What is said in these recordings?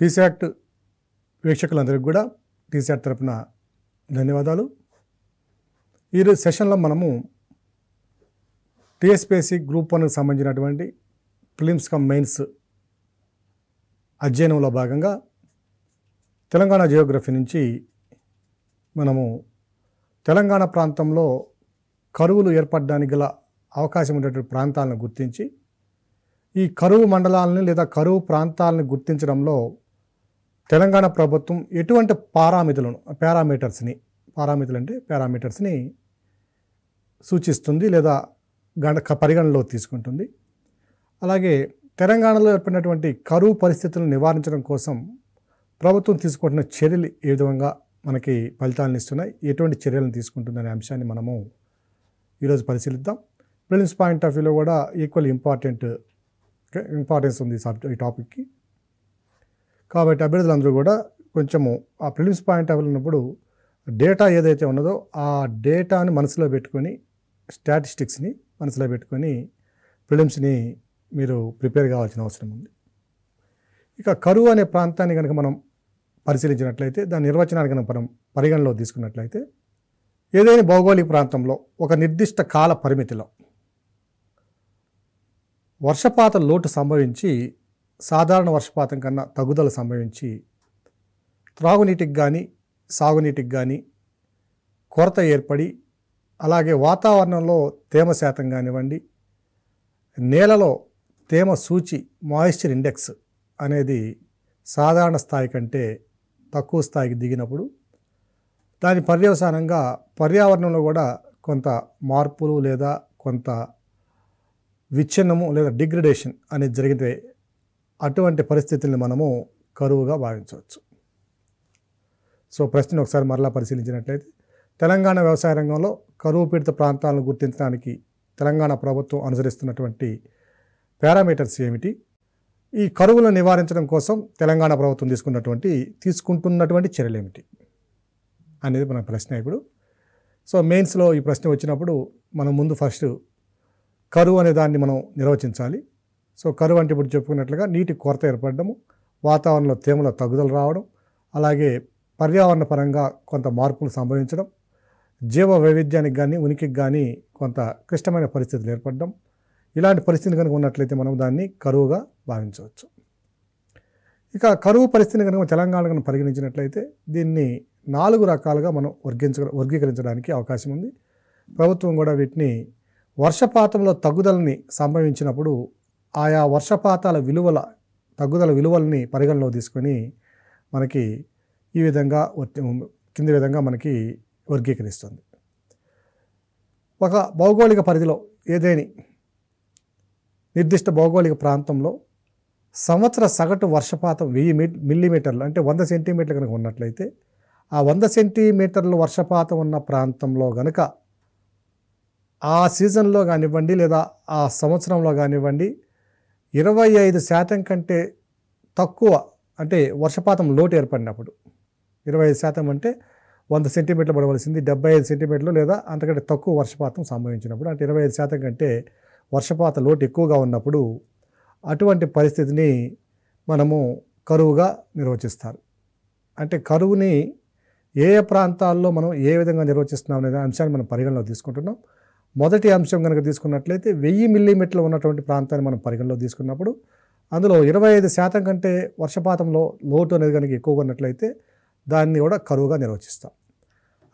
టీశాట్ వీక్షకులందరికీ కూడా టీశాట్ తరపున ధన్యవాదాలు ఈరోజు సెషన్లో మనము టీఎస్పీఎస్సీ గ్రూప్ వన్కి సంబంధించినటువంటి ఫిలిమ్స్ కమ్ మెయిన్స్ అధ్యయనంలో భాగంగా తెలంగాణ జియోగ్రఫీ నుంచి మనము తెలంగాణ ప్రాంతంలో కరువులు ఏర్పడడానికి గల అవకాశం ఉండేటువంటి ప్రాంతాలను గుర్తించి ఈ కరువు మండలాలని లేదా కరువు ప్రాంతాలను గుర్తించడంలో తెలంగాణ ప్రభుత్వం ఎటువంటి పారామితులను పారామీటర్స్ని పారామితులు అంటే పారామీటర్స్ని సూచిస్తుంది లేదా గణ పరిగణలో తీసుకుంటుంది అలాగే తెలంగాణలో ఏర్పడినటువంటి కరువు పరిస్థితులను నివారించడం కోసం ప్రభుత్వం తీసుకుంటున్న చర్యలు ఏ విధంగా మనకి ఫలితాలను ఇస్తున్నాయి ఎటువంటి చర్యలను తీసుకుంటుందనే అంశాన్ని మనము ఈరోజు పరిశీలిద్దాం ప్రిలిమ్స్ పాయింట్ ఆఫ్ వ్యూలో కూడా ఈక్వల్ ఇంపార్టెంట్ ఇంపార్టెన్స్ ఉంది ఈ టాపిక్కి కాబట్టి అభ్యర్థులందరూ కూడా కొంచెము ఆ ప్రిలిమ్స్ పాయింట్ టేబుల్ ఉన్నప్పుడు డేటా ఏదైతే ఉన్నదో ఆ డేటాని మనసులో పెట్టుకొని స్టాటిస్టిక్స్ని మనసులో పెట్టుకొని ప్రిలిమ్స్ని మీరు ప్రిపేర్ కావాల్సిన అవసరం ఉంది ఇక కరువు అనే ప్రాంతాన్ని కనుక మనం పరిశీలించినట్లయితే దాని నిర్వచనాన్ని కనుక మనం పరిగణలో తీసుకున్నట్లయితే ఏదైనా భౌగోళిక ప్రాంతంలో ఒక నిర్దిష్ట కాల పరిమితిలో వర్షపాత లోటు సంభవించి సాధారణ వర్షపాతం కన్నా తగుదల సంభవించి త్రాగునీటికి కానీ సాగునీటికి కానీ కొరత ఏర్పడి అలాగే వాతావరణంలో తేమ శాతం కానివ్వండి నేలలో తేమ సూచి మాయిశ్చర్ ఇండెక్స్ అనేది సాధారణ స్థాయి కంటే తక్కువ స్థాయికి దిగినప్పుడు దాని పర్యవసానంగా పర్యావరణంలో కూడా కొంత మార్పులు లేదా కొంత విచ్ఛిన్నము లేదా డిగ్రడేషన్ అనేది జరిగితే అటువంటి పరిస్థితుల్ని మనము కరువుగా భావించవచ్చు సో ప్రశ్న ఒకసారి మరలా పరిశీలించినట్లయితే తెలంగాణ వ్యవసాయ రంగంలో కరువు పీడిత ప్రాంతాలను గుర్తించడానికి తెలంగాణ ప్రభుత్వం అనుసరిస్తున్నటువంటి పారామీటర్స్ ఏమిటి ఈ కరువులను నివారించడం కోసం తెలంగాణ ప్రభుత్వం తీసుకున్నటువంటి తీసుకుంటున్నటువంటి చర్యలు ఏమిటి అనేది మన ప్రశ్న ఇప్పుడు సో మెయిన్స్లో ఈ ప్రశ్న వచ్చినప్పుడు మనం ముందు ఫస్ట్ కరువు అనే దాన్ని మనం నిర్వచించాలి సో కరువు అంటే ఇప్పుడు చెప్పుకున్నట్లుగా నీటి కొరత ఏర్పడము వాతావరణంలో తేమల తగ్గుదలు రావడం అలాగే పర్యావరణ పరంగా కొంత మార్పులు సంభవించడం జీవ వైవిధ్యానికి కానీ ఉనికికి కానీ కొంత క్లిష్టమైన పరిస్థితులు ఏర్పడడం ఇలాంటి పరిస్థితి కనుక ఉన్నట్లయితే మనం దాన్ని కరువుగా భావించవచ్చు ఇక కరువు పరిస్థితిని కనుక తెలంగాణ కనుక పరిగణించినట్లయితే దీన్ని నాలుగు రకాలుగా మనం వర్గించ వర్గీకరించడానికి అవకాశం ఉంది ప్రభుత్వం కూడా వీటిని వర్షపాతంలో తగ్గుదలని సంభవించినప్పుడు ఆయా వర్షపాతాల విలువల తగ్గుదల విలువల్ని పరిగణలో తీసుకొని మనకి ఈ విధంగా కింది విధంగా మనకి వర్గీకరిస్తుంది ఒక భౌగోళిక పరిధిలో ఏదేని నిర్దిష్ట భౌగోళిక ప్రాంతంలో సంవత్సర సగటు వర్షపాతం వెయ్యి మీ మిల్లీమీటర్లు అంటే వంద సెంటీమీటర్లు కనుక ఉన్నట్లయితే ఆ వంద సెంటీమీటర్లు వర్షపాతం ఉన్న ప్రాంతంలో గనుక ఆ సీజన్లో కానివ్వండి లేదా ఆ సంవత్సరంలో కానివ్వండి ఇరవై ఐదు శాతం కంటే తక్కువ అంటే వర్షపాతం లోటు ఏర్పడినప్పుడు ఇరవై ఐదు శాతం అంటే వంద సెంటీమీటర్లు పడవలసింది డెబ్బై ఐదు సెంటీమీటర్లు లేదా అంతకంటే తక్కువ వర్షపాతం సంభవించినప్పుడు అంటే ఇరవై ఐదు శాతం కంటే వర్షపాత లోటు ఎక్కువగా ఉన్నప్పుడు అటువంటి పరిస్థితిని మనము కరువుగా నిర్వచిస్తారు అంటే కరువుని ఏ ప్రాంతాల్లో మనం ఏ విధంగా నిర్వచిస్తున్నాం అనే అంశాన్ని మనం పరిగణనలో తీసుకుంటున్నాం మొదటి అంశం కనుక తీసుకున్నట్లయితే వెయ్యి మిల్లీమీటర్లు ఉన్నటువంటి ప్రాంతాన్ని మనం పరిగణలో తీసుకున్నప్పుడు అందులో ఇరవై ఐదు శాతం కంటే వర్షపాతంలో లోటు అనేది కనుక ఎక్కువగా ఉన్నట్లయితే దాన్ని కూడా కరువుగా నిర్వచిస్తాం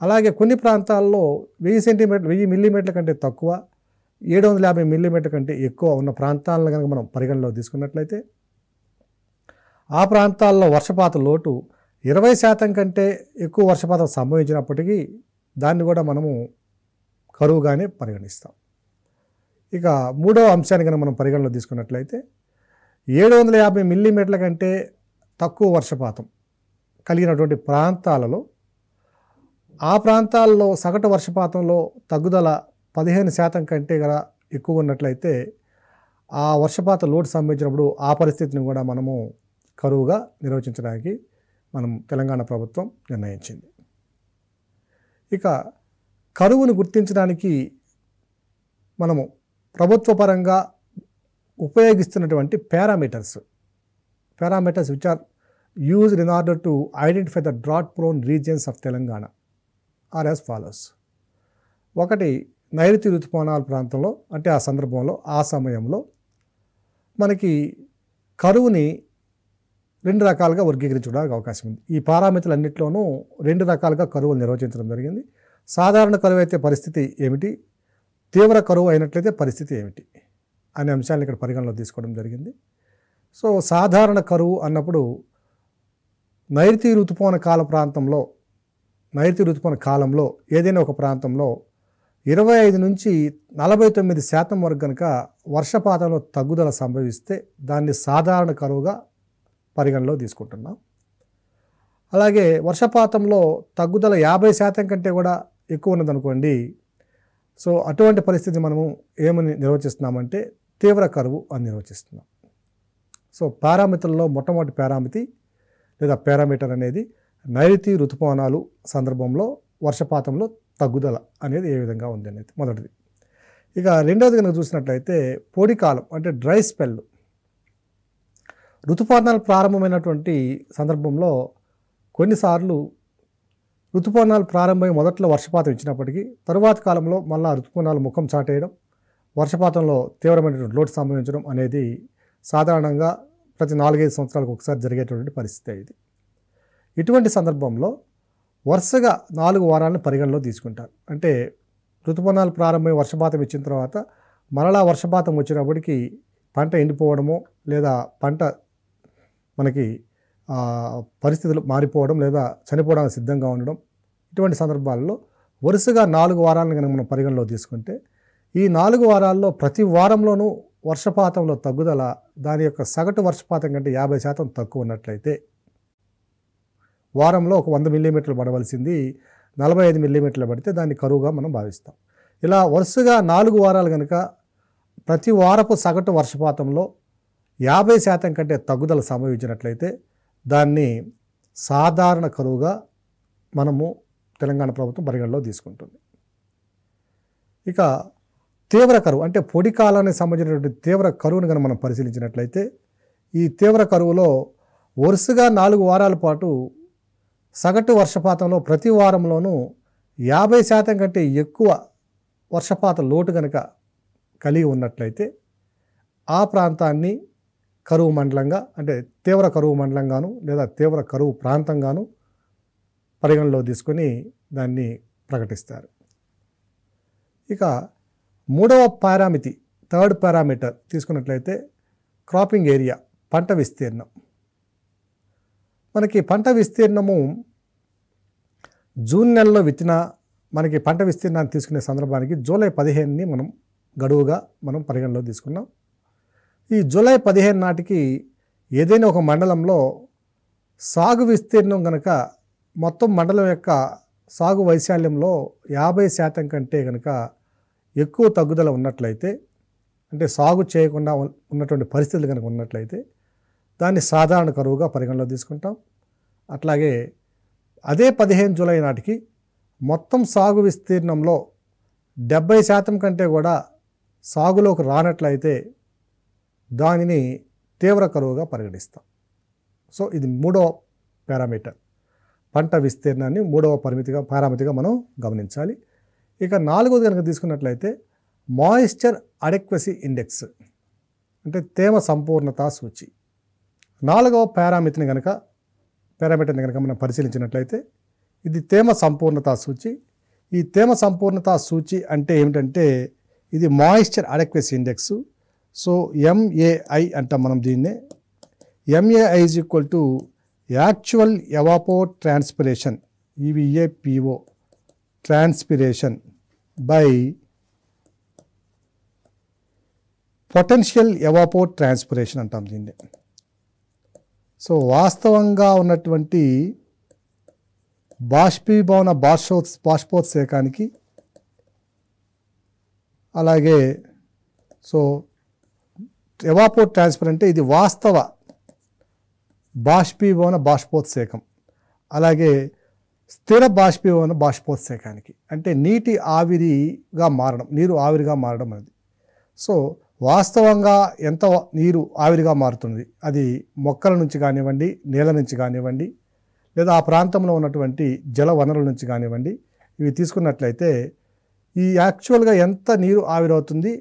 అలాగే కొన్ని ప్రాంతాల్లో వెయ్యి సెంటీమీటర్ వెయ్యి మిల్లీమీటర్ల కంటే తక్కువ ఏడు వందల యాభై మిల్లీమీటర్ కంటే ఎక్కువ ఉన్న ప్రాంతాలను కనుక మనం పరిగణలో తీసుకున్నట్లయితే ఆ ప్రాంతాల్లో వర్షపాత లోటు ఇరవై శాతం కంటే ఎక్కువ వర్షపాతం సంభవించినప్పటికీ దాన్ని కూడా మనము కరువుగానే పరిగణిస్తాం ఇక మూడవ అంశాన్ని కనుక మనం పరిగణలో తీసుకున్నట్లయితే ఏడు వందల యాభై మిల్లీమీటర్ల కంటే తక్కువ వర్షపాతం కలిగినటువంటి ప్రాంతాలలో ఆ ప్రాంతాల్లో సగటు వర్షపాతంలో తగ్గుదల పదిహేను శాతం కంటే గల ఎక్కువ ఉన్నట్లయితే ఆ వర్షపాత లోటు సంభవించినప్పుడు ఆ పరిస్థితిని కూడా మనము కరువుగా నిర్వచించడానికి మనం తెలంగాణ ప్రభుత్వం నిర్ణయించింది ఇక కరువును గుర్తించడానికి మనము ప్రభుత్వ పరంగా ఉపయోగిస్తున్నటువంటి parameters parameters which are use in order to identify the drought prone regions of Telangana are as follows ఒకటి నైరుతి ఋతుపవనాల ప్రాంతంలో అంటే ఆ సందర్భంలో ఆ సమయంలో మనకి కరువుని రెండు రకాలుగా వర్గీకరించడానికి అవకాశం ఉంది ఈ పారామితులన్నింటిలోనూ రెండు రకాలుగా కరువులు నిర్వచించడం జరిగింది సాధారణ కరువు అయితే పరిస్థితి ఏమిటి తీవ్ర కరువు అయినట్లయితే పరిస్థితి ఏమిటి అనే అంశాలను ఇక్కడ పరిగణలో తీసుకోవడం జరిగింది సో సాధారణ కరువు అన్నప్పుడు నైరుతి ఋతుపవన కాల ప్రాంతంలో నైరుతి ఋతుపవన కాలంలో ఏదైనా ఒక ప్రాంతంలో ఇరవై ఐదు నుంచి నలభై తొమ్మిది శాతం వరకు కనుక వర్షపాతంలో తగ్గుదల సంభవిస్తే దాన్ని సాధారణ కరువుగా పరిగణలో తీసుకుంటున్నాం అలాగే వర్షపాతంలో తగ్గుదల యాభై శాతం కంటే కూడా ఎక్కువ ఉన్నదనుకోండి సో అటువంటి పరిస్థితి మనము ఏమని నిర్వచిస్తున్నామంటే తీవ్ర కరువు అని నిర్వచిస్తున్నాం సో పారామితుల్లో మొట్టమొదటి పారామితి లేదా పారామీటర్ అనేది నైరుతి ఋతుపవనాలు సందర్భంలో వర్షపాతంలో తగ్గుదల అనేది ఏ విధంగా ఉంది అనేది మొదటిది ఇక రెండవది కనుక చూసినట్లయితే పొడికాలం అంటే డ్రై స్పెల్ ఋతుపవనాలు ప్రారంభమైనటువంటి సందర్భంలో కొన్నిసార్లు ఋతుపవనాలు ప్రారంభమై మొదట్లో వర్షపాతం ఇచ్చినప్పటికీ తరువాత కాలంలో మళ్ళా ఋతుపవనాలు ముఖం చాటేయడం వర్షపాతంలో తీవ్రమైనటువంటి లోటు సంభవించడం అనేది సాధారణంగా ప్రతి నాలుగైదు సంవత్సరాలకు ఒకసారి జరిగేటటువంటి పరిస్థితి ఇది ఇటువంటి సందర్భంలో వరుసగా నాలుగు వారాలను పరిగణలో తీసుకుంటారు అంటే ఋతుపవనాలు ప్రారంభమై వర్షపాతం ఇచ్చిన తర్వాత మరలా వర్షపాతం వచ్చినప్పటికీ పంట ఎండిపోవడమో లేదా పంట మనకి పరిస్థితులు మారిపోవడం లేదా చనిపోవడానికి సిద్ధంగా ఉండడం ఇటువంటి సందర్భాల్లో వరుసగా నాలుగు వారాలను కనుక మనం పరిగణలో తీసుకుంటే ఈ నాలుగు వారాల్లో ప్రతి వారంలోనూ వర్షపాతంలో తగ్గుదల దాని యొక్క సగటు వర్షపాతం కంటే యాభై శాతం తక్కువ ఉన్నట్లయితే వారంలో ఒక వంద మిల్లీమీటర్లు పడవలసింది నలభై ఐదు మిల్లీమీటర్లు పడితే దాన్ని కరువుగా మనం భావిస్తాం ఇలా వరుసగా నాలుగు వారాలు కనుక ప్రతి వారపు సగటు వర్షపాతంలో యాభై శాతం కంటే తగ్గుదల సంభవించినట్లయితే దాన్ని సాధారణ కరువుగా మనము తెలంగాణ ప్రభుత్వం పరిగణలో తీసుకుంటుంది ఇక తీవ్ర కరువు అంటే పొడి కాలానికి సంబంధించినటువంటి తీవ్ర కరువును కనుక మనం పరిశీలించినట్లయితే ఈ తీవ్ర కరువులో వరుసగా నాలుగు వారాల పాటు సగటు వర్షపాతంలో ప్రతి వారంలోనూ యాభై శాతం కంటే ఎక్కువ వర్షపాత లోటు కనుక కలిగి ఉన్నట్లయితే ఆ ప్రాంతాన్ని కరువు మండలంగా అంటే తీవ్ర కరువు మండలంగాను లేదా తీవ్ర కరువు ప్రాంతంగాను పరిగణలో తీసుకొని దాన్ని ప్రకటిస్తారు ఇక మూడవ పారామితి థర్డ్ పారామీటర్ తీసుకున్నట్లయితే క్రాపింగ్ ఏరియా పంట విస్తీర్ణం మనకి పంట విస్తీర్ణము జూన్ నెలలో విత్తిన మనకి పంట విస్తీర్ణాన్ని తీసుకునే సందర్భానికి జూలై పదిహేనుని మనం గడువుగా మనం పరిగణలో తీసుకున్నాం ఈ జూలై పదిహేను నాటికి ఏదైనా ఒక మండలంలో సాగు విస్తీర్ణం కనుక మొత్తం మండలం యొక్క సాగు వైశాల్యంలో యాభై శాతం కంటే కనుక ఎక్కువ తగ్గుదల ఉన్నట్లయితే అంటే సాగు చేయకుండా ఉన్నటువంటి పరిస్థితులు కనుక ఉన్నట్లయితే దాన్ని సాధారణ కరువుగా పరిగణలో తీసుకుంటాం అట్లాగే అదే పదిహేను జూలై నాటికి మొత్తం సాగు విస్తీర్ణంలో డెబ్బై శాతం కంటే కూడా సాగులోకి రానట్లయితే దానిని తీవ్ర కరువుగా పరిగణిస్తాం సో ఇది మూడవ పారామీటర్ పంట విస్తీర్ణాన్ని మూడవ పరిమితిగా పారామితిగా మనం గమనించాలి ఇక నాలుగవది కనుక తీసుకున్నట్లయితే మాయిశ్చర్ అడెక్వసీ ఇండెక్స్ అంటే తేమ సంపూర్ణత సూచి నాలుగవ పారామితిని కనుక పారామీటర్ని కనుక మనం పరిశీలించినట్లయితే ఇది తేమ సంపూర్ణత సూచి ఈ తేమ సంపూర్ణత సూచి అంటే ఏమిటంటే ఇది moisture adequacy index so MAI అంటాం మనం దీన్ని MAI is equal to actual evapotranspiration evapotranspiration by potential evapotranspiration అంటాం దీన్ని సో వాస్తవంగా ఉన్నటువంటి బాష్పీభవన బాష్పో బాష్పోత్సేకానికి అలాగే సో ఎవాపో ట్రాన్స్ఫర్ అంటే ఇది వాస్తవ బాష్పీభవన బాష్పోత్సేకం అలాగే స్థిర బాష్పీభవన బాష్పోత్సేకానికి అంటే నీటి ఆవిరిగా మారడం నీరు ఆవిరిగా మారడం అనేది సో వాస్తవంగా ఎంత నీరు ఆవిరిగా మారుతుంది అది మొక్కల నుంచి కానివ్వండి నేల నుంచి కానివ్వండి లేదా ఆ ప్రాంతంలో ఉన్నటువంటి జల వనరుల నుంచి కానివ్వండి ఇవి తీసుకున్నట్లయితే ఈ యాక్చువల్గా ఎంత నీరు ఆవిరవుతుంది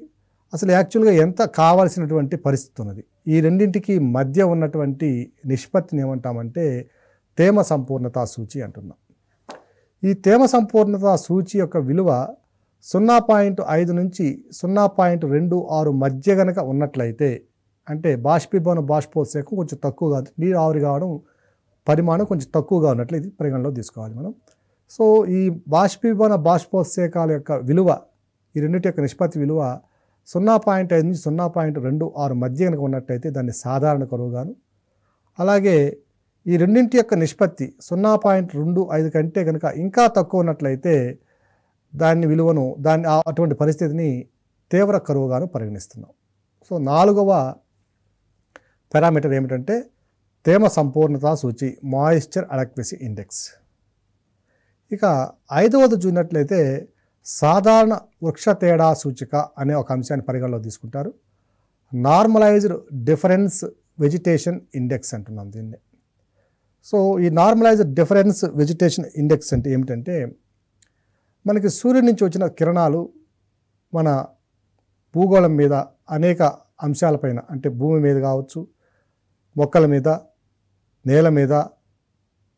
అసలు యాక్చువల్గా ఎంత కావాల్సినటువంటి పరిస్థితి ఉన్నది ఈ రెండింటికి మధ్య ఉన్నటువంటి నిష్పత్తిని ఏమంటామంటే తేమ సంపూర్ణత సూచి అంటున్నాం ఈ తేమ సంపూర్ణత సూచి యొక్క విలువ సున్నా పాయింట్ ఐదు నుంచి సున్నా పాయింట్ రెండు ఆరు మధ్య గనక ఉన్నట్లయితే అంటే బాష్పీభవన బాష్పోత్సేకం కొంచెం తక్కువగా నీరు ఆవిరి కావడం పరిమాణం కొంచెం తక్కువగా ఉన్నట్లు ఇది పరిగణలో తీసుకోవాలి మనం సో ఈ బాష్పీభవన బాష్పోత్సేకాల యొక్క విలువ ఈ రెండింటి యొక్క నిష్పత్తి విలువ సున్నా పాయింట్ ఐదు నుంచి సున్నా పాయింట్ రెండు ఆరు మధ్య కనుక ఉన్నట్టయితే దాన్ని సాధారణ కరువుగాను అలాగే ఈ రెండింటి యొక్క నిష్పత్తి సున్నా పాయింట్ రెండు ఐదు కంటే కనుక ఇంకా తక్కువ ఉన్నట్లయితే దాని విలువను దాన్ని అటువంటి పరిస్థితిని తీవ్ర కరువుగాను పరిగణిస్తున్నాం సో నాలుగవ పారామీటర్ ఏమిటంటే తేమ సంపూర్ణత సూచి మాయిశ్చర్ అడక్వెసీ ఇండెక్స్ ఇక ఐదవది చూసినట్లయితే సాధారణ వృక్ష తేడా సూచిక అనే ఒక అంశాన్ని పరిగణలో తీసుకుంటారు నార్మలైజ్డ్ డిఫరెన్స్ వెజిటేషన్ ఇండెక్స్ అంటున్నాం దీన్ని సో ఈ నార్మలైజ్డ్ డిఫరెన్స్ వెజిటేషన్ ఇండెక్స్ అంటే ఏమిటంటే మనకి సూర్యుడి నుంచి వచ్చిన కిరణాలు మన భూగోళం మీద అనేక అంశాలపైన అంటే భూమి మీద కావచ్చు మొక్కల మీద నేల మీద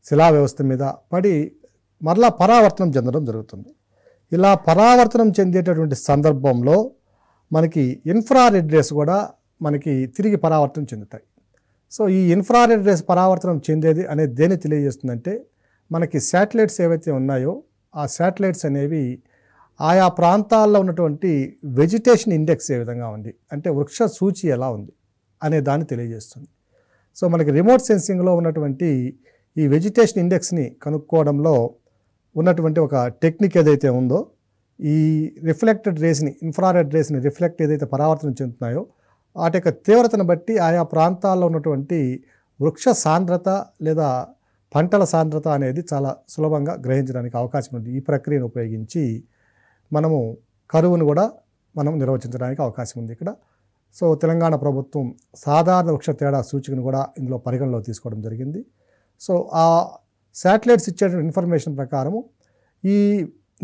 శిలా వ్యవస్థ మీద పడి మరలా పరావర్తనం చెందడం జరుగుతుంది ఇలా పరావర్తనం చెందేటటువంటి సందర్భంలో మనకి ఇన్ఫ్రారెడ్ రేస్ కూడా మనకి తిరిగి పరావర్తనం చెందుతాయి సో ఈ ఇన్ఫ్రారెడ్ రేస్ పరావర్తనం చెందేది అనేది దేని తెలియజేస్తుందంటే మనకి శాటిలైట్స్ ఏవైతే ఉన్నాయో ఆ శాటిలైట్స్ అనేవి ఆయా ప్రాంతాల్లో ఉన్నటువంటి వెజిటేషన్ ఇండెక్స్ ఏ విధంగా ఉంది అంటే వృక్ష సూచి ఎలా ఉంది అనే దాన్ని తెలియజేస్తుంది సో మనకి రిమోట్ సెన్సింగ్లో ఉన్నటువంటి ఈ వెజిటేషన్ ఇండెక్స్ని కనుక్కోవడంలో ఉన్నటువంటి ఒక టెక్నిక్ ఏదైతే ఉందో ఈ రిఫ్లెక్టెడ్ రేస్ని ఇన్ఫ్రారెడ్ రేస్ని రిఫ్లెక్ట్ ఏదైతే పరావర్తనం చెందుతున్నాయో వాటి యొక్క తీవ్రతను బట్టి ఆయా ప్రాంతాల్లో ఉన్నటువంటి వృక్ష సాంద్రత లేదా పంటల సాంద్రత అనేది చాలా సులభంగా గ్రహించడానికి అవకాశం ఉంది ఈ ప్రక్రియను ఉపయోగించి మనము కరువును కూడా మనం నిర్వచించడానికి అవకాశం ఉంది ఇక్కడ సో తెలంగాణ ప్రభుత్వం సాధారణ వృక్ష తేడా సూచికను కూడా ఇందులో పరిగణలో తీసుకోవడం జరిగింది సో ఆ శాటిలైట్స్ ఇచ్చే ఇన్ఫర్మేషన్ ప్రకారము ఈ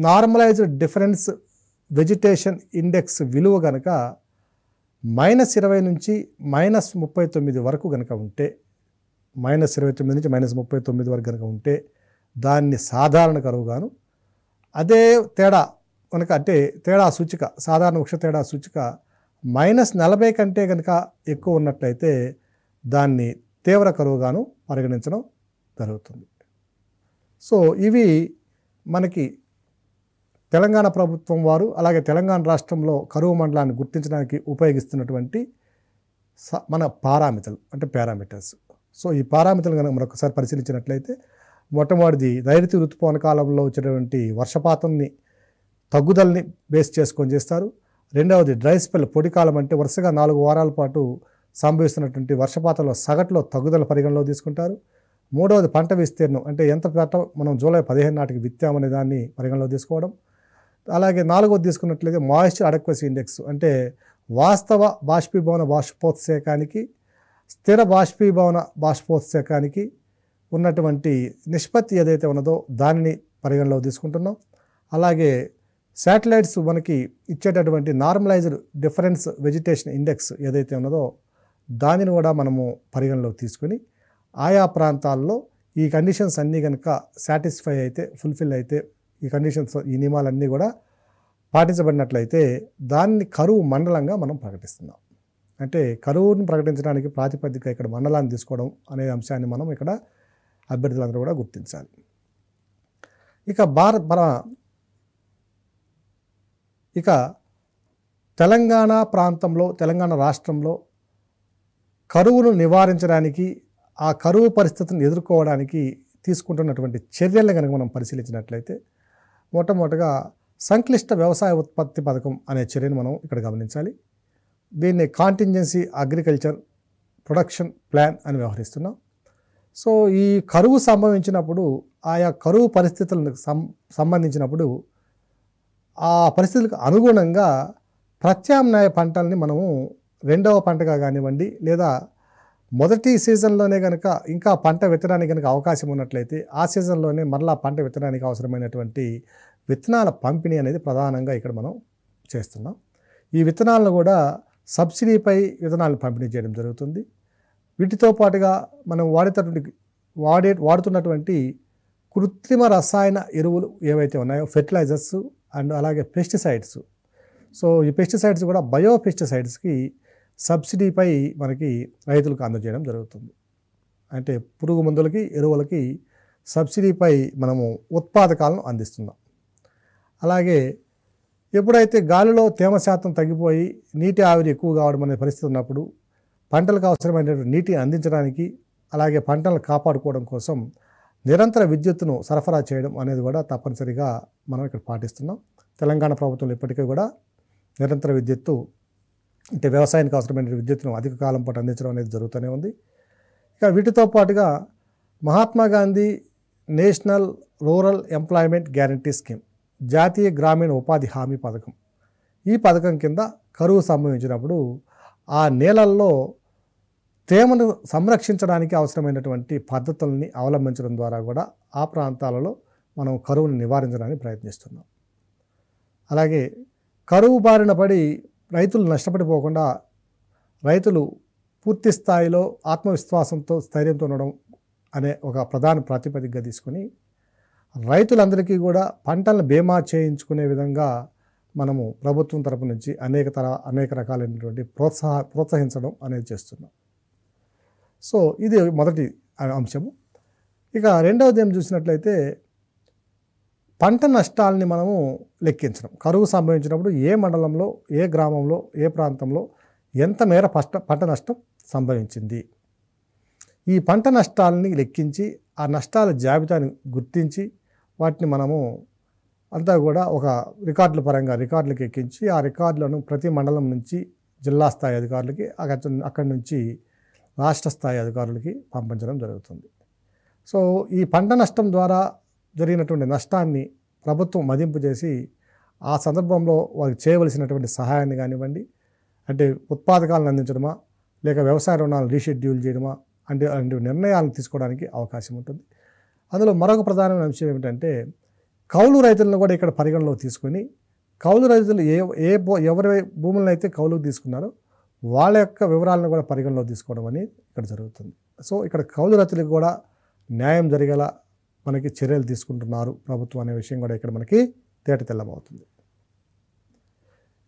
నార్మలైజ్డ్ డిఫరెన్స్ వెజిటేషన్ ఇండెక్స్ విలువ కనుక మైనస్ ఇరవై నుంచి మైనస్ ముప్పై తొమ్మిది వరకు కనుక ఉంటే మైనస్ ఇరవై తొమ్మిది నుంచి మైనస్ ముప్పై తొమ్మిది వరకు కనుక ఉంటే దాన్ని సాధారణ కరువుగాను అదే తేడా కనుక అంటే తేడా సూచిక సాధారణ వృక్ష తేడా సూచిక మైనస్ నలభై కంటే కనుక ఎక్కువ ఉన్నట్లయితే దాన్ని తీవ్ర కరువుగాను పరిగణించడం జరుగుతుంది సో ఇవి మనకి తెలంగాణ ప్రభుత్వం వారు అలాగే తెలంగాణ రాష్ట్రంలో కరువు మండలాన్ని గుర్తించడానికి ఉపయోగిస్తున్నటువంటి మన పారామితులు అంటే పారామీటర్స్ సో ఈ పారామితులు కనుక మరొకసారి పరిశీలించినట్లయితే మొట్టమొదటిది దైరతి ఋతుపవన కాలంలో వచ్చేటువంటి వర్షపాతంని తగ్గుదలని బేస్ చేసుకొని చేస్తారు రెండవది డ్రై స్పెల్ పొడి కాలం అంటే వరుసగా నాలుగు వారాల పాటు సంభవిస్తున్నటువంటి వర్షపాతంలో సగటులో తగ్గుదల పరిగణలో తీసుకుంటారు మూడవది పంట విస్తీర్ణం అంటే ఎంత పంట మనం జూలై పదిహేను నాటికి విత్తామనే దాన్ని పరిగణలో తీసుకోవడం అలాగే నాలుగవది తీసుకున్నట్లయితే మాయిశ్చర్ అడక్వసీ ఇండెక్స్ అంటే వాస్తవ బాష్పీభవన బాష్పోత్సేకానికి స్థిర బాష్పీభవన బాష్పోత్సేకానికి ఉన్నటువంటి నిష్పత్తి ఏదైతే ఉన్నదో దానిని పరిగణలో తీసుకుంటున్నాం అలాగే శాటిలైట్స్ మనకి ఇచ్చేటటువంటి నార్మలైజ్డ్ డిఫరెన్స్ వెజిటేషన్ ఇండెక్స్ ఏదైతే ఉన్నదో దానిని కూడా మనము పరిగణలోకి తీసుకుని ఆయా ప్రాంతాల్లో ఈ కండిషన్స్ అన్నీ కనుక సాటిస్ఫై అయితే ఫుల్ఫిల్ అయితే ఈ కండిషన్స్ ఈ నియమాలన్నీ కూడా పాటించబడినట్లయితే దాన్ని కరువు మండలంగా మనం ప్రకటిస్తున్నాం అంటే కరువును ప్రకటించడానికి ప్రాతిపదిక ఇక్కడ మండలాన్ని తీసుకోవడం అనే అంశాన్ని మనం ఇక్కడ అభ్యర్థులందరూ కూడా గుర్తించాలి ఇక భారత్ మన ఇక తెలంగాణ ప్రాంతంలో తెలంగాణ రాష్ట్రంలో కరువును నివారించడానికి ఆ కరువు పరిస్థితిని ఎదుర్కోవడానికి తీసుకుంటున్నటువంటి చర్యలను కనుక మనం పరిశీలించినట్లయితే మొట్టమొదటగా సంక్లిష్ట వ్యవసాయ ఉత్పత్తి పథకం అనే చర్యను మనం ఇక్కడ గమనించాలి దీన్ని కాంటింజెన్సీ అగ్రికల్చర్ ప్రొడక్షన్ ప్లాన్ అని వ్యవహరిస్తున్నాం సో ఈ కరువు సంభవించినప్పుడు ఆయా కరువు పరిస్థితులకు సంబంధించినప్పుడు ఆ పరిస్థితులకు అనుగుణంగా ప్రత్యామ్నాయ పంటల్ని మనము రెండవ పంటగా కానివ్వండి లేదా మొదటి సీజన్లోనే కనుక ఇంకా పంట విత్తడానికి కనుక అవకాశం ఉన్నట్లయితే ఆ సీజన్లోనే మరలా పంట విత్తనానికి అవసరమైనటువంటి విత్తనాల పంపిణీ అనేది ప్రధానంగా ఇక్కడ మనం చేస్తున్నాం ఈ విత్తనాలను కూడా సబ్సిడీపై విత్తనాలను పంపిణీ చేయడం జరుగుతుంది వీటితో పాటుగా మనం వాడేటటువంటి వాడే వాడుతున్నటువంటి కృత్రిమ రసాయన ఎరువులు ఏవైతే ఉన్నాయో ఫెర్టిలైజర్స్ అండ్ అలాగే పెస్టిసైడ్స్ సో ఈ పెస్టిసైడ్స్ కూడా బయో పెస్టిసైడ్స్కి సబ్సిడీపై మనకి రైతులకు అందజేయడం జరుగుతుంది అంటే పురుగు మందులకి ఎరువులకి సబ్సిడీపై మనము ఉత్పాదకాలను అందిస్తున్నాం అలాగే ఎప్పుడైతే గాలిలో తేమ శాతం తగ్గిపోయి నీటి ఆవిరి ఎక్కువ కావడం అనే పరిస్థితి ఉన్నప్పుడు పంటలకు అవసరమైనటువంటి నీటిని అందించడానికి అలాగే పంటలను కాపాడుకోవడం కోసం నిరంతర విద్యుత్తును సరఫరా చేయడం అనేది కూడా తప్పనిసరిగా మనం ఇక్కడ పాటిస్తున్నాం తెలంగాణ ప్రభుత్వం ఇప్పటికీ కూడా నిరంతర విద్యుత్తు అంటే వ్యవసాయానికి అవసరమైన విద్యుత్ను అధిక కాలం పాటు అందించడం అనేది జరుగుతూనే ఉంది ఇక వీటితో పాటుగా Mahatma Gandhi national rural employment guarantee scheme జాతీయ గ్రామీణ ఉపాధి హామీ పథకం ఈ పథకం కింద కరువు సంభవించినప్పుడు ఆ నేలల్లో తేమను సంరక్షించడానికి అవసరమైనటువంటి పద్ధతుల్ని అవలంబించడం ద్వారా కూడా ఆ ప్రాంతాలలో మనం కరువును నివారించడానికి ప్రయత్నిస్తున్నాం అలాగే కరువు బారిన పడి రైతులు నష్టపడిపోకుండా రైతులు పూర్తి స్థాయిలో ఆత్మవిశ్వాసంతో స్థైర్యంతో ఉండడం అనే ఒక ప్రధాన ప్రాతిపదికగా తీసుకొని రైతులందరికీ కూడా పంటలను బీమా చేయించుకునే విధంగా మనము ప్రభుత్వం తరపు నుంచి అనేక తర అనేక రకాలైనటువంటి ప్రోత్సాహ ప్రోత్సహించడం అనేది చేస్తున్నాం సో ఇది మొదటి అంశము ఇక రెండవది ఏం చూసినట్లయితే పంట నష్టాలని మనము లెక్కించడం కరువు సంభవించినప్పుడు ఏ మండలంలో ఏ గ్రామంలో ఏ ప్రాంతంలో ఎంత మేర పష్ట పంట నష్టం సంభవించింది ఈ పంట నష్టాలని లెక్కించి ఆ నష్టాల జాబితాని గుర్తించి వాటిని మనము అంతా కూడా ఒక రికార్డుల పరంగా రికార్డులకు ఎక్కించి ఆ రికార్డులను ప్రతి మండలం నుంచి జిల్లా స్థాయి అధికారులకి అక్కడ అక్కడి నుంచి రాష్ట్ర స్థాయి అధికారులకి పంపించడం జరుగుతుంది సో ఈ పంట నష్టం ద్వారా జరిగినటువంటి నష్టాన్ని ప్రభుత్వం మదింపు చేసి ఆ సందర్భంలో వారికి చేయవలసినటువంటి సహాయాన్ని కానివ్వండి అంటే ఉత్పాదకాలను అందించడమా లేక వ్యవసాయ రుణాలను రీషెడ్యూల్ చేయడమా అంటే అలాంటి నిర్ణయాలను తీసుకోవడానికి అవకాశం ఉంటుంది అందులో మరొక ప్రధానమైన అంశం ఏమిటంటే కౌలు రైతులను కూడా ఇక్కడ పరిగణలో తీసుకొని కౌలు రైతులు ఏ ఏ ఎవరి భూములను అయితే కౌలుకు తీసుకున్నారో వాళ్ళ యొక్క వివరాలను కూడా పరిగణలో తీసుకోవడం అనేది ఇక్కడ జరుగుతుంది సో ఇక్కడ కౌలు రైతులకు కూడా న్యాయం జరిగేలా మనకి చర్యలు తీసుకుంటున్నారు ప్రభుత్వం అనే విషయం కూడా ఇక్కడ మనకి తేట తెల్లమవుతుంది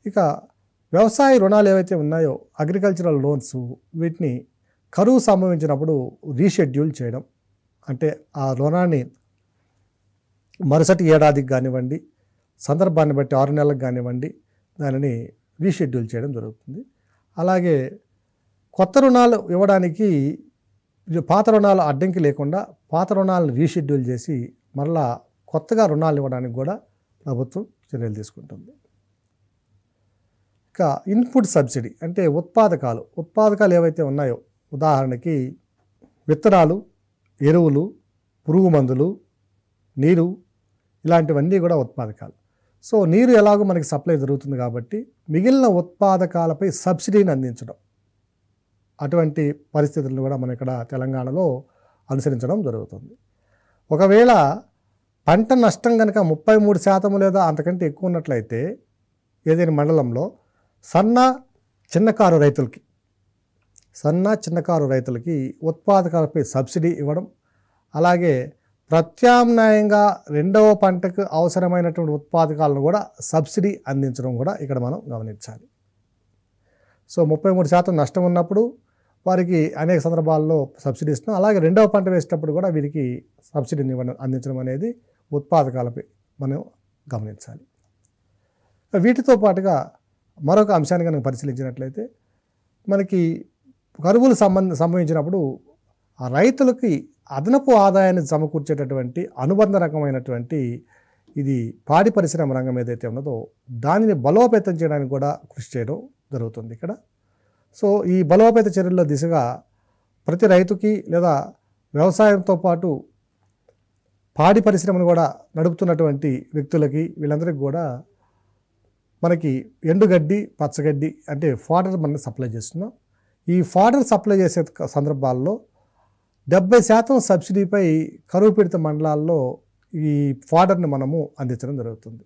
ఇక వ్యవసాయ రుణాలు ఏవైతే ఉన్నాయో అగ్రికల్చరల్ లోన్స్ వీటిని కరువు సంభవించినప్పుడు రీషెడ్యూల్ చేయడం అంటే ఆ రుణాన్ని మరుసటి ఏడాదికి కానివ్వండి సందర్భాన్ని బట్టి ఆరు నెలలకు కానివ్వండి దానిని రీషెడ్యూల్ చేయడం జరుగుతుంది అలాగే కొత్త రుణాలు ఇవ్వడానికి పాత రుణాలు అడ్డంకి లేకుండా పాత రుణాలను రీషెడ్యూల్ చేసి మరలా కొత్తగా రుణాలు ఇవ్వడానికి కూడా ప్రభుత్వం చర్యలు తీసుకుంటుంది ఇక ఇన్పుట్ సబ్సిడీ అంటే ఉత్పాదకాలు ఉత్పాదకాలు ఏవైతే ఉన్నాయో ఉదాహరణకి విత్తనాలు ఎరువులు పురుగు మందులు నీరు ఇలాంటివన్నీ కూడా ఉత్పాదకాలు సో నీరు ఎలాగో మనకి సప్లై జరుగుతుంది కాబట్టి మిగిలిన ఉత్పాదకాలపై సబ్సిడీని అందించడం అటువంటి పరిస్థితులను కూడా మన ఇక్కడ తెలంగాణలో అనుసరించడం జరుగుతుంది ఒకవేళ పంట నష్టం కనుక ముప్పై మూడు శాతం లేదా అంతకంటే ఎక్కువ ఉన్నట్లయితే ఏదైనా మండలంలో సన్న చిన్నకారు రైతులకి సన్న చిన్నకారు రైతులకి ఉత్పాదకాలపై సబ్సిడీ ఇవ్వడం అలాగే ప్రత్యామ్నాయంగా రెండవ పంటకు అవసరమైనటువంటి ఉత్పాదకాలను కూడా సబ్సిడీ అందించడం కూడా ఇక్కడ మనం గమనించాలి సో ముప్పై మూడు శాతం నష్టం ఉన్నప్పుడు వారికి అనేక సందర్భాల్లో సబ్సిడీ ఇస్తున్నాం అలాగే రెండవ పంట వేసేటప్పుడు కూడా వీరికి సబ్సిడీని అందించడం అనేది ఉత్పాదకాలపై మనం గమనించాలి వీటితో పాటుగా మరొక అంశాన్ని కనుక పరిశీలించినట్లయితే మనకి కరువులు సంబంధ సంభవించినప్పుడు రైతులకి అదనపు ఆదాయాన్ని సమకూర్చేటటువంటి అనుబంధ రకమైనటువంటి ఇది పాడి పరిశ్రమ రంగం ఏదైతే ఉన్నదో దానిని బలోపేతం చేయడానికి కూడా కృషి చేయడం జరుగుతుంది ఇక్కడ సో ఈ బలోపేత చర్యల దిశగా ప్రతి రైతుకి లేదా వ్యవసాయంతో పాటు పాడి పరిశ్రమను కూడా నడుపుతున్నటువంటి వ్యక్తులకి వీళ్ళందరికీ కూడా మనకి ఎండుగడ్డి పచ్చగడ్డి అంటే ఫాడర్ మనం సప్లై చేస్తున్నాం ఈ ఫాడర్ సప్లై చేసే సందర్భాల్లో డెబ్బై శాతం సబ్సిడీపై కరువు పీడిత మండలాల్లో ఈ ఫాడర్ని మనము అందించడం జరుగుతుంది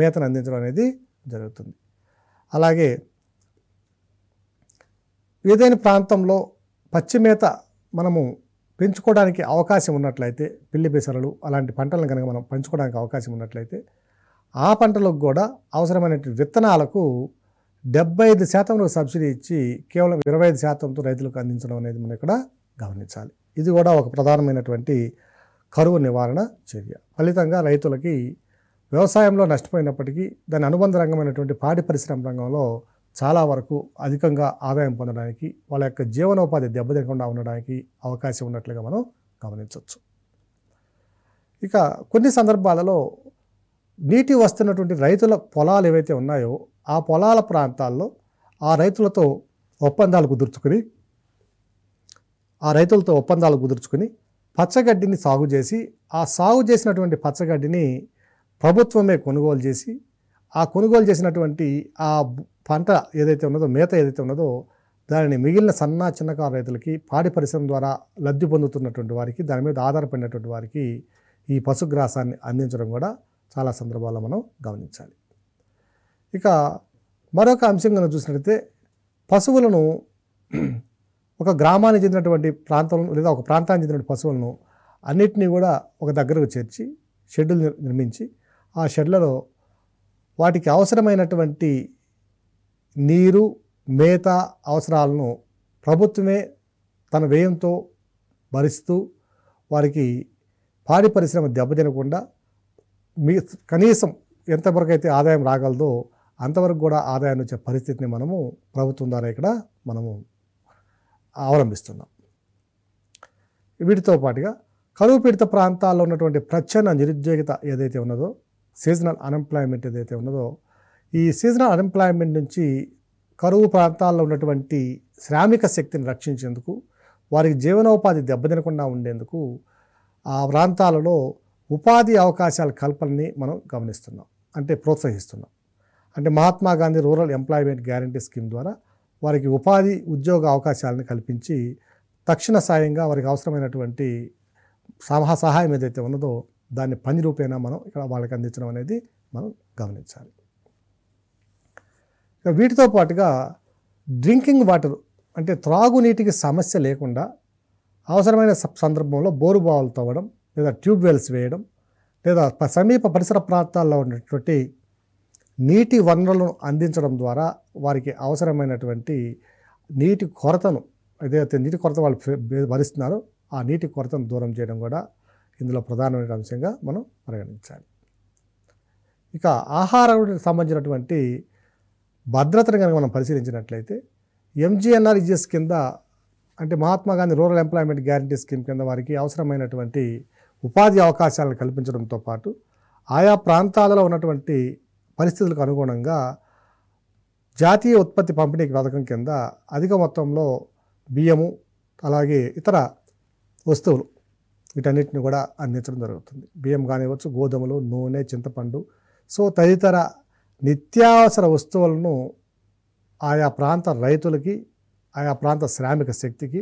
మేతను అందించడం అనేది జరుగుతుంది అలాగే ఏదైనా ప్రాంతంలో పచ్చి మేత మనము పెంచుకోవడానికి అవకాశం ఉన్నట్లయితే పిల్లి పెసరలు అలాంటి పంటలను కనుక మనం పెంచుకోవడానికి అవకాశం ఉన్నట్లయితే ఆ పంటలకు కూడా అవసరమైన విత్తనాలకు డెబ్బై ఐదు శాతంలో సబ్సిడీ ఇచ్చి కేవలం ఇరవై ఐదు శాతంతో రైతులకు అందించడం అనేది మనం ఇక్కడ గమనించాలి ఇది కూడా ఒక ప్రధానమైనటువంటి కరువు నివారణ చర్య ఫలితంగా రైతులకి వ్యవసాయంలో నష్టపోయినప్పటికీ దాని అనుబంధ రంగమైనటువంటి పాడి పరిశ్రమ రంగంలో చాలా వరకు అధికంగా ఆదాయం పొందడానికి వాళ్ళ యొక్క జీవనోపాధి దెబ్బతినకుండా ఉండడానికి అవకాశం ఉన్నట్లుగా మనం గమనించవచ్చు ఇక కొన్ని సందర్భాలలో నీటి వస్తున్నటువంటి రైతుల పొలాలు ఏవైతే ఉన్నాయో ఆ పొలాల ప్రాంతాల్లో ఆ రైతులతో ఒప్పందాలు కుదుర్చుకుని ఆ రైతులతో ఒప్పందాలు కుదుర్చుకుని పచ్చగడ్డిని సాగు చేసి ఆ సాగు చేసినటువంటి పచ్చగడ్డిని ప్రభుత్వమే కొనుగోలు చేసి ఆ కొనుగోలు చేసినటువంటి ఆ పంట ఏదైతే ఉన్నదో మేత ఏదైతే ఉన్నదో దానిని మిగిలిన సన్న చిన్నకారు రైతులకి పాడి పరిశ్రమ ద్వారా లబ్ధి పొందుతున్నటువంటి వారికి దాని మీద ఆధారపడినటువంటి వారికి ఈ పశుగ్రాసాన్ని అందించడం కూడా చాలా సందర్భాల్లో మనం గమనించాలి ఇక మరొక అంశం కనుక చూసినట్లయితే పశువులను ఒక గ్రామానికి చెందినటువంటి ప్రాంతం లేదా ఒక ప్రాంతానికి చెందినటువంటి పశువులను అన్నిటినీ కూడా ఒక దగ్గరకు చేర్చి షెడ్యూల్ నిర్మించి ఆ షెడ్లలో వాటికి అవసరమైనటువంటి నీరు మేత అవసరాలను ప్రభుత్వమే తన వ్యయంతో భరిస్తూ వారికి పాడి పరిశ్రమ దెబ్బతినకుండా మీ కనీసం ఎంతవరకు అయితే ఆదాయం రాగలదో అంతవరకు కూడా ఆదాయం వచ్చే పరిస్థితిని మనము ప్రభుత్వం ద్వారా ఇక్కడ మనము అవలంబిస్తున్నాం వీటితో పాటుగా కరువు పీడిత ప్రాంతాల్లో ఉన్నటువంటి ప్రచ్ఛన్న నిరుద్యోగిత ఏదైతే ఉన్నదో సీజనల్ అన్ఎంప్లాయ్మెంట్ ఏదైతే ఉన్నదో ఈ సీజనల్ అన్ఎంప్లాయ్మెంట్ నుంచి కరువు ప్రాంతాల్లో ఉన్నటువంటి శ్రామిక శక్తిని రక్షించేందుకు వారికి జీవనోపాధి దెబ్బతినకుండా ఉండేందుకు ఆ ప్రాంతాలలో ఉపాధి అవకాశాల కల్పనని మనం గమనిస్తున్నాం అంటే ప్రోత్సహిస్తున్నాం అంటే Mahatma Gandhi rural employment guarantee scheme ద్వారా వారికి ఉపాధి ఉద్యోగ అవకాశాలను కల్పించి తక్షణ సాయంగా వారికి అవసరమైనటువంటి సహా సహాయం ఏదైతే ఉన్నదో దాన్ని పని రూపేణా మనం ఇక్కడ వాళ్ళకి అందించడం అనేది మనం గమనించాలి వీటితో పాటుగా డ్రింకింగ్ వాటర్ అంటే త్రాగునీటికి సమస్య లేకుండా అవసరమైన సందర్భంలో బోరు బావులు తవ్వడం లేదా ట్యూబ్ వెల్స్ వేయడం లేదా సమీప పరిసర ప్రాంతాల్లో ఉన్నటువంటి నీటి వనరులను అందించడం ద్వారా వారికి అవసరమైనటువంటి నీటి కొరతను ఏదైతే నీటి కొరత వాళ్ళు భరిస్తున్నారో ఆ నీటి కొరతను దూరం చేయడం కూడా ఇందులో ప్రధానమైన అంశంగా మనం పరిగణించాలి ఇక ఆహారానికి సంబంధించినటువంటి భద్రతను కనుక మనం పరిశీలించినట్లయితే ఎంజీఎన్ఆర్ ఇజిఎస్ కింద అంటే Mahatma Gandhi rural employment guarantee scheme కింద వారికి అవసరమైనటువంటి ఉపాధి అవకాశాలను కల్పించడంతో పాటు ఆయా ప్రాంతాలలో ఉన్నటువంటి పరిస్థితులకు అనుగుణంగా జాతీయ ఉత్పత్తి పంపిణీ పథకం కింద అధిక మొత్తంలో బియ్యము అలాగే ఇతర వస్తువులు వీటన్నిటిని కూడా అందించడం జరుగుతుంది బియ్యం కానివ్వచ్చు గోధుమలు నూనె చింతపండు సో తదితర నిత్యావసర వస్తువులను ఆయా ప్రాంత రైతులకి ఆయా ప్రాంత శ్రామిక శక్తికి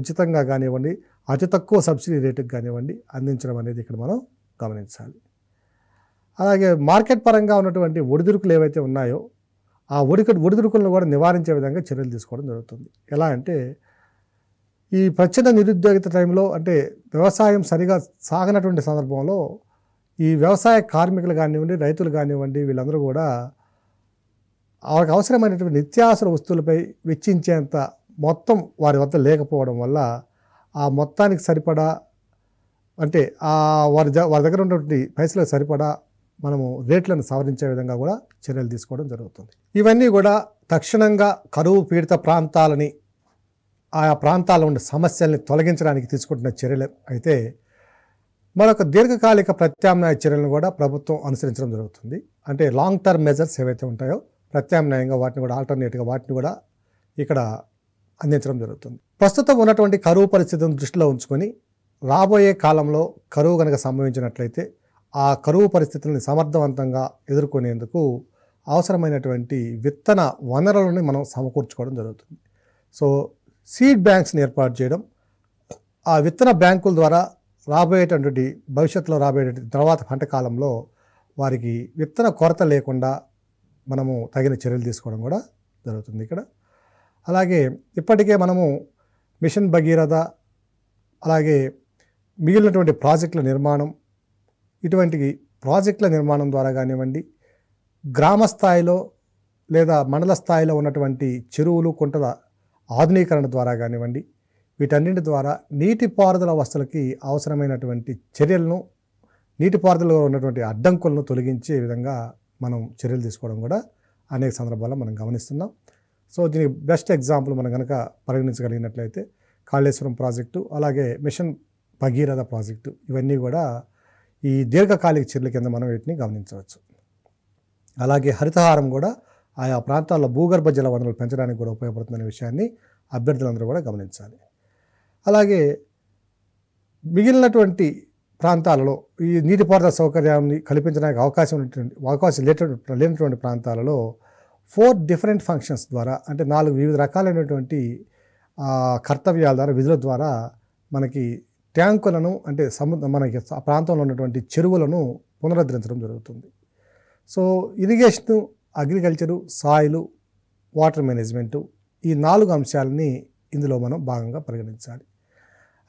ఉచితంగా కానివ్వండి అతి తక్కువ సబ్సిడీ రేటుకి కానివ్వండి అందించడం అనేది ఇక్కడ మనం గమనించాలి అలాగే మార్కెట్ పరంగా ఉన్నటువంటి ఒడిదురుకులు ఏవైతే ఉన్నాయో ఆ ఒడిక ఒడిదురుకులను కూడా నివారించే విధంగా చర్యలు తీసుకోవడం జరుగుతుంది ఎలా అంటే ఈ ప్రచ్ఛన్న నిరుద్యోగిత టైంలో అంటే వ్యవసాయం సరిగా సాగినటువంటి సందర్భంలో ఈ వ్యవసాయ కార్మికులు కానివ్వండి రైతులు కానివ్వండి వీళ్ళందరూ కూడా వాళ్ళకి అవసరమైనటువంటి నిత్యావసర వస్తువులపై వెచ్చించేంత మొత్తం వారి వద్ద లేకపోవడం వల్ల ఆ మొత్తానికి సరిపడా అంటే వారి వారి దగ్గర ఉన్నటువంటి పైసలకు సరిపడా మనము రేట్లను సవరించే విధంగా కూడా చర్యలు తీసుకోవడం జరుగుతుంది ఇవన్నీ కూడా తక్షణంగా కరువు పీడిత ప్రాంతాలని ఆయా ప్రాంతాల్లో ఉండే సమస్యల్ని తొలగించడానికి తీసుకుంటున్న చర్యలు అయితే మరొక దీర్ఘకాలిక ప్రత్యామ్నాయ చర్యలను కూడా ప్రభుత్వం అనుసరించడం జరుగుతుంది అంటే లాంగ్ టర్మ్ మెజర్స్ ఏవైతే ఉంటాయో ప్రత్యామ్నాయంగా వాటిని కూడా ఆల్టర్నేట్గా వాటిని కూడా ఇక్కడ అందించడం జరుగుతుంది ప్రస్తుతం ఉన్నటువంటి కరువు పరిస్థితిని దృష్టిలో ఉంచుకొని రాబోయే కాలంలో కరువు కనుక సంభవించినట్లయితే ఆ కరువు పరిస్థితులను సమర్థవంతంగా ఎదుర్కొనేందుకు అవసరమైనటువంటి విత్తన వనరులను మనం సమకూర్చుకోవడం జరుగుతుంది సో సీడ్ బ్యాంక్స్ని ఏర్పాటు చేయడం ఆ విత్తన బ్యాంకుల ద్వారా రాబోయేటటువంటి భవిష్యత్తులో రాబోయేటువంటి తర్వాత పంట కాలంలో వారికి విత్తన కొరత లేకుండా మనము తగిన చర్యలు తీసుకోవడం కూడా జరుగుతుంది ఇక్కడ అలాగే ఇప్పటికే మనము మిషన్ భగీరథ అలాగే మిగిలినటువంటి ప్రాజెక్టుల నిర్మాణం ఇటువంటి ప్రాజెక్టుల నిర్మాణం ద్వారా కానివ్వండి గ్రామ స్థాయిలో లేదా మండల స్థాయిలో ఉన్నటువంటి చెరువులు కుంటల ఆధునీకరణ ద్వారా కానివ్వండి వీటన్నింటి ద్వారా నీటిపారుదల వసతులకి అవసరమైనటువంటి చర్యలను నీటిపారుదలలో ఉన్నటువంటి అడ్డంకులను తొలగించే విధంగా మనం చర్యలు తీసుకోవడం కూడా అనేక సందర్భాల్లో మనం గమనిస్తున్నాం సో దీనికి బెస్ట్ ఎగ్జాంపుల్ మనం కనుక పరిగణించగలిగినట్లయితే కాళేశ్వరం ప్రాజెక్టు అలాగే మిషన్ భగీరథ ప్రాజెక్టు ఇవన్నీ కూడా ఈ దీర్ఘకాలిక చర్యల కింద మనం వీటిని గమనించవచ్చు అలాగే హరితహారం కూడా ఆయా ప్రాంతాల్లో భూగర్భ జల వనరులు పెంచడానికి కూడా ఉపయోగపడుతుందనే విషయాన్ని అభ్యర్థులందరూ కూడా గమనించాలి అలాగే మిగిలినటువంటి ప్రాంతాలలో ఈ నీటిపారుదల సౌకర్యాన్ని కల్పించడానికి అవకాశం ఉన్నటువంటి అవకాశం లేటటువంటి లేనటువంటి ప్రాంతాలలో ఫోర్ డిఫరెంట్ ఫంక్షన్స్ ద్వారా అంటే నాలుగు వివిధ రకాలైనటువంటి కర్తవ్యాల ద్వారా విధుల ద్వారా మనకి ట్యాంకులను అంటే సముద్ర మనకి ఆ ప్రాంతంలో ఉన్నటువంటి చెరువులను పునరుద్ధరించడం జరుగుతుంది so irrigation agriculture soil water management ఈ నాలుగు అంశాలని ఇందులో మనం భాగంగా పరిగణించాలి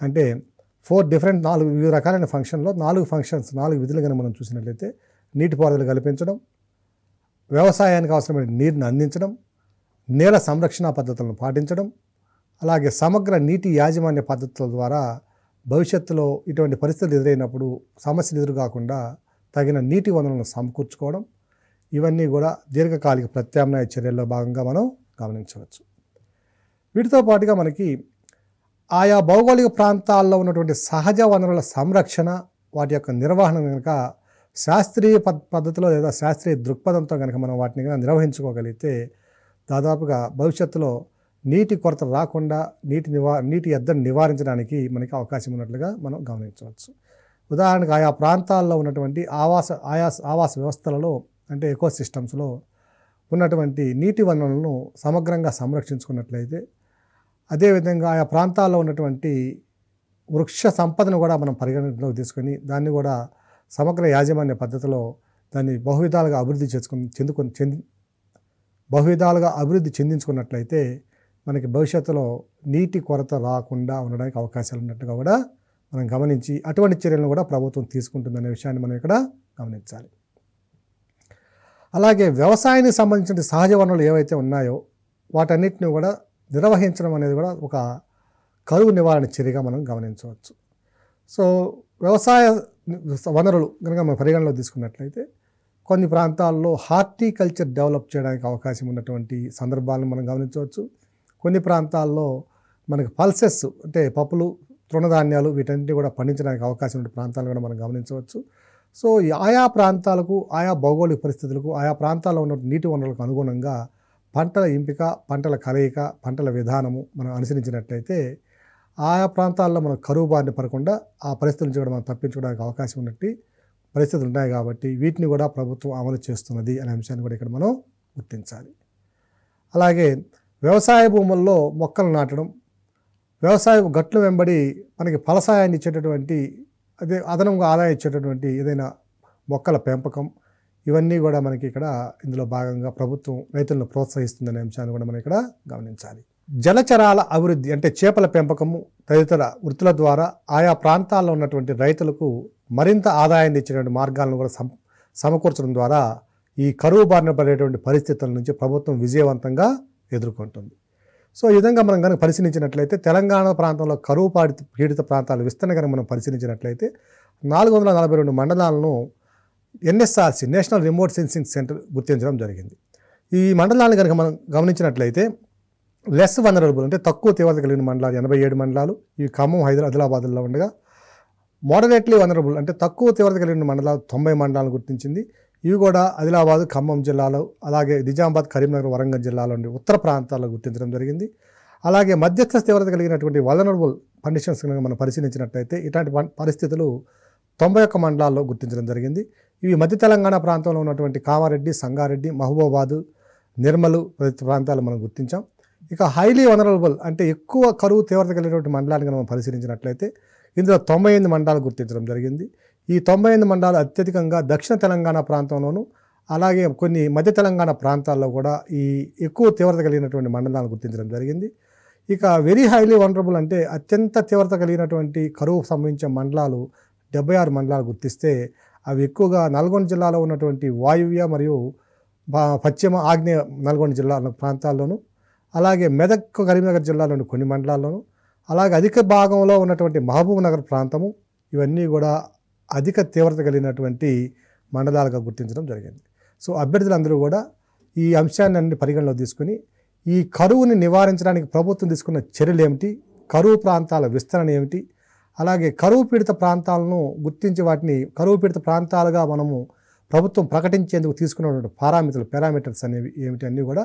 అంటే ఫోర్ డిఫరెంట్ నాలుగు వివిధ రకాలైన ఫంక్షన్లో నాలుగు ఫంక్షన్స్ నాలుగు విధులు కనుక మనం చూసినట్లయితే నీటిపారుదల కల్పించడం వ్యవసాయానికి అవసరమైన నీరుని అందించడం నేల సంరక్షణ పద్ధతులను పాటించడం అలాగే సమగ్ర నీటి యాజమాన్య పద్ధతుల ద్వారా భవిష్యత్తులో ఇటువంటి పరిస్థితులు ఎదురైనప్పుడు సమస్యలు ఎదురుకాకుండా తగిన నీటి వనరులను సమకూర్చుకోవడం ఇవన్నీ కూడా దీర్ఘకాలిక ప్రత్యామ్నాయ చర్యల్లో భాగంగా మనం గమనించవచ్చు వీటితో పాటుగా మనకి ఆయా భౌగోళిక ప్రాంతాల్లో ఉన్నటువంటి సహజ వనరుల సంరక్షణ వాటి యొక్క నిర్వహణ కనుక శాస్త్రీయ పద్ధతిలో లేదా శాస్త్రీయ దృక్పథంతో కనుక మనం వాటిని కనుక నిర్వహించుకోగలిగితే దాదాపుగా భవిష్యత్తులో నీటి కొరత రాకుండా నీటి నివా నీటి ఎద్దను నివారించడానికి మనకి అవకాశం ఉన్నట్లుగా మనం గమనించవచ్చు ఉదాహరణకు ఆయా ప్రాంతాల్లో ఉన్నటువంటి ఆవాస ఆయా ఆవాస వ్యవస్థలలో అంటే ఎకో సిస్టమ్స్లో ఉన్నటువంటి నీటి వనరులను సమగ్రంగా సంరక్షించుకున్నట్లయితే అదేవిధంగా ఆయా ప్రాంతాల్లో ఉన్నటువంటి వృక్ష సంపదను కూడా మనం పరిగణనలోకి తీసుకొని దాన్ని కూడా సమగ్ర యాజమాన్య పద్ధతిలో దాన్ని బహువిధాలుగా అభివృద్ధి చేసుకుని చెందుకొని చెంది బహువిధాలుగా అభివృద్ధి చెందించుకున్నట్లయితే మనకి భవిష్యత్తులో నీటి కొరత రాకుండా ఉండడానికి అవకాశాలు ఉన్నట్టుగా కూడా మనం గమనించి అటువంటి చర్యలను కూడా ప్రభుత్వం తీసుకుంటుందనే విషయాన్ని మనం ఇక్కడ గమనించాలి అలాగే వ్యవసాయానికి సంబంధించిన సహజ వనరులు ఏవైతే ఉన్నాయో వాటన్నిటిని కూడా నిర్వహించడం అనేది కూడా ఒక కరువు నివారణ చర్యగా మనం గమనించవచ్చు సో వ్యవసాయ వనరులు కనుక మనం పరిగణలో తీసుకున్నట్లయితే కొన్ని ప్రాంతాల్లో హార్టికల్చర్ డెవలప్ చేయడానికి అవకాశం ఉన్నటువంటి సందర్భాలను మనం గమనించవచ్చు కొన్ని ప్రాంతాల్లో మనకు పల్సెస్ అంటే పప్పులు తృణధాన్యాలు వీటన్నిటి కూడా పండించడానికి అవకాశం ఉన్న ప్రాంతాలను కూడా మనం గమనించవచ్చు సో ఆయా ప్రాంతాలకు ఆయా భౌగోళిక పరిస్థితులకు ఆయా ప్రాంతాల్లో ఉన్న నీటి వనరులకు అనుగుణంగా పంటల ఎంపిక పంటల కలయిక పంటల విధానము మనం అనుసరించినట్లయితే ఆయా ప్రాంతాల్లో మనం కరువు బారిన పడకుండా ఆ పరిస్థితుల నుంచి కూడా మనం తప్పించుకోవడానికి అవకాశం ఉన్నట్టు పరిస్థితులు ఉన్నాయి కాబట్టి వీటిని కూడా ప్రభుత్వం అమలు చేస్తున్నది అనే అంశాన్ని కూడా ఇక్కడ మనం గుర్తించాలి అలాగే వ్యవసాయ భూముల్లో మొక్కలు నాటడం వ్యవసాయ గట్లు వెంబడి మనకి ఫలసాయాన్ని ఇచ్చేటటువంటి అదే అదనంగా ఆదాయం ఇచ్చేటటువంటి ఏదైనా మొక్కల పెంపకం ఇవన్నీ కూడా మనకి ఇక్కడ ఇందులో భాగంగా ప్రభుత్వం రైతులను ప్రోత్సహిస్తుందనే అంశాన్ని కూడా మనం ఇక్కడ గమనించాలి జలచరాల అభివృద్ధి అంటే చేపల పెంపకము తదితర వృత్తుల ద్వారా ఆయా ప్రాంతాల్లో ఉన్నటువంటి రైతులకు మరింత ఆదాయాన్ని ఇచ్చేటువంటి మార్గాలను కూడా సం సమకూర్చడం ద్వారా ఈ కరువు బారిన పడేటువంటి పరిస్థితుల నుంచి ప్రభుత్వం విజయవంతంగా ఎదుర్కొంటుంది సో ఈ విధంగా మనం కనుక పరిశీలించినట్లయితే తెలంగాణ ప్రాంతంలో కరువు పాడి పీడిత ప్రాంతాలు విస్తరణ కనుక మనం పరిశీలించినట్లయితే నాలుగు వందల నలభై రెండు మండలాలను NSRC national remote sensing centre గుర్తించడం జరిగింది ఈ మండలాన్ని కనుక మనం గమనించినట్లయితే లెస్ వనరబుల్ అంటే తక్కువ తీవ్రత కలిగిన మండలాలు ఎనభై ఏడు మండలాలు ఇవి ఖమ్మం హైదరా ఆదిలాబాద్లో ఉండగా మోడరేట్లీ వనరబుల్ అంటే తక్కువ తీవ్రత కలిగిన మండలాలు తొంభై మండలాలను గుర్తించింది ఇవి కూడా ఆదిలాబాద్ ఖమ్మం జిల్లాలో అలాగే నిజామాబాద్ కరీంనగర్ వరంగల్ జిల్లాలో జిల్లాలోని ఉత్తర ప్రాంతాల్లో గుర్తించడం జరిగింది అలాగే మధ్యస్థ తీవ్రత కలిగినటువంటి వలనరబుల్ కండిషన్స్ కనుక మనం పరిశీలించినట్లయితే ఇలాంటి పరిస్థితులు తొంభై ఒక్క మండలాల్లో గుర్తించడం జరిగింది ఇవి మధ్య తెలంగాణ ప్రాంతంలో ఉన్నటువంటి కామారెడ్డి సంగారెడ్డి మహబూబాబాద్ నిర్మలు ప్రతి ప్రాంతాలు మనం గుర్తించాం ఇక హైలీ వనరబుల్ అంటే ఎక్కువ కరువు తీవ్రత కలిగినటువంటి మండలాన్ని మనం పరిశీలించినట్లయితే ఇందులో తొంభై ఎనిమిది మండలాలు గుర్తించడం జరిగింది ఈ తొంభై ఎనిమిది మండలాలు అత్యధికంగా దక్షిణ తెలంగాణ ప్రాంతంలోనూ అలాగే కొన్ని మధ్య తెలంగాణ ప్రాంతాల్లో కూడా ఈ ఎక్కువ తీవ్రత కలిగినటువంటి మండలాలను గుర్తించడం జరిగింది ఇక వెరీ హైలీ వనరబుల్ అంటే అత్యంత తీవ్రత కలిగినటువంటి కరువు సంబంధించిన మండలాలు డెబ్బై ఆరు మండలాలు గుర్తిస్తే అవి ఎక్కువగా నల్గొండ జిల్లాలో ఉన్నటువంటి వాయువ్య మరియు పశ్చిమ ఆగ్నేయ నల్గొండ జిల్లా ప్రాంతాల్లోనూ అలాగే మెదక్ కరీంనగర్ జిల్లాలోని కొన్ని మండలాల్లోనూ అలాగే అధిక భాగంలో ఉన్నటువంటి మహబూబ్ నగర్ ప్రాంతము ఇవన్నీ కూడా అధిక తీవ్రత కలిగినటువంటి మండలాలుగా గుర్తించడం జరిగింది సో అభ్యర్థులందరూ కూడా ఈ అంశాన్ని అన్ని పరిగణలో తీసుకుని ఈ కరువుని నివారించడానికి ప్రభుత్వం తీసుకున్న చర్యలు ఏమిటి కరువు ప్రాంతాల విస్తరణ ఏమిటి అలాగే కరువు పీడిత ప్రాంతాలను గుర్తించి వాటిని కరువు పీడిత ప్రాంతాలుగా మనము ప్రభుత్వం ప్రకటించేందుకు తీసుకున్నటువంటి పారామితులు పారామీటర్స్ అనేవి ఏమిటి అన్నీ కూడా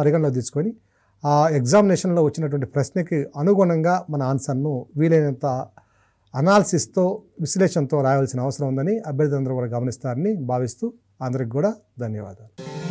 పరిగణలో తీసుకొని ఆ ఎగ్జామినేషన్లో వచ్చినటువంటి ప్రశ్నకి అనుగుణంగా మన ఆన్సర్ను వీలైనంత అనాలిసిస్తో విశ్లేషణతో రాయాల్సిన అవసరం ఉందని అభ్యర్థులందరూ కూడా గమనిస్తారని భావిస్తూ అందరికి కూడా ధన్యవాదాలు